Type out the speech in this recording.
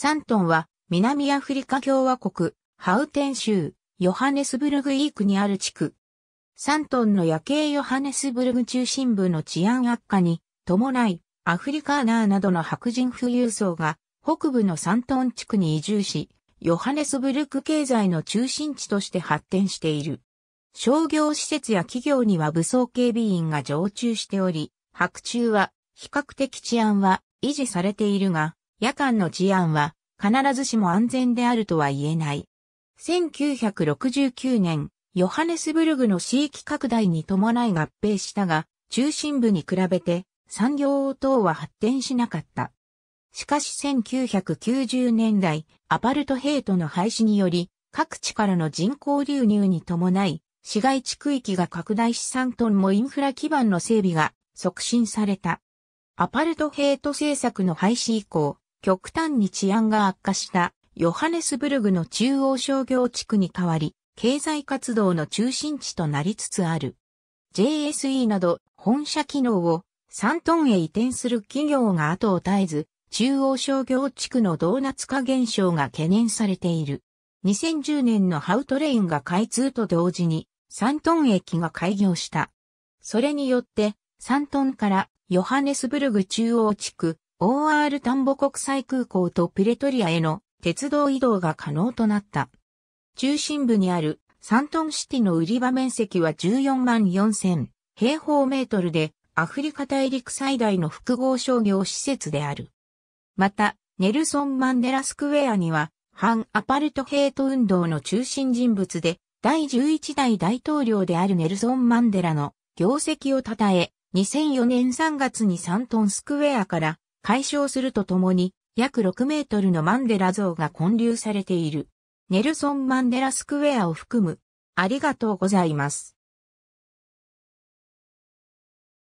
サントンは南アフリカ共和国、ハウテン州、ヨハネスブルグイークにある地区。サントンの夜景ヨハネスブルグ中心部の治安悪化に伴い、アフリカーナーなどの白人富裕層が北部のサントン地区に移住し、ヨハネスブルク経済の中心地として発展している。商業施設や企業には武装警備員が常駐しており、白昼は比較的治安は維持されているが、夜間の治安は必ずしも安全であるとは言えない。1969年、ヨハネスブルグの地域拡大に伴い合併したが、中心部に比べて産業等は発展しなかった。しかし1990年代、アパルトヘイトの廃止により、各地からの人口流入に伴い、市街地区域が拡大し3トンもインフラ基盤の整備が促進された。アパルトヘイト政策の廃止以降、極端に治安が悪化したヨハネスブルグの中央商業地区に代わり、経済活動の中心地となりつつある。JSE など本社機能をサントンへ移転する企業が後を絶えず、中央商業地区のドーナツ化現象が懸念されている。2010年のハウトレインが開通と同時に、サントン駅が開業した。それによって、サントンからヨハネスブルグ中央地区、OR 田んぼ国際空港とプレトリアへの鉄道移動が可能となった。中心部にあるサントンシティの売り場面積は14万4000平方メートルでアフリカ大陸最大の複合商業施設である。また、ネルソン・マンデラスクエアには反アパルトヘイト運動の中心人物で第11代大統領であるネルソン・マンデラの業績を称え、2004年3月にサントンスクエアから解消するとともに、約6メートルのマンデラ像が建立されている。ネルソン・マンデラスクウェアを含む。ありがとうございます。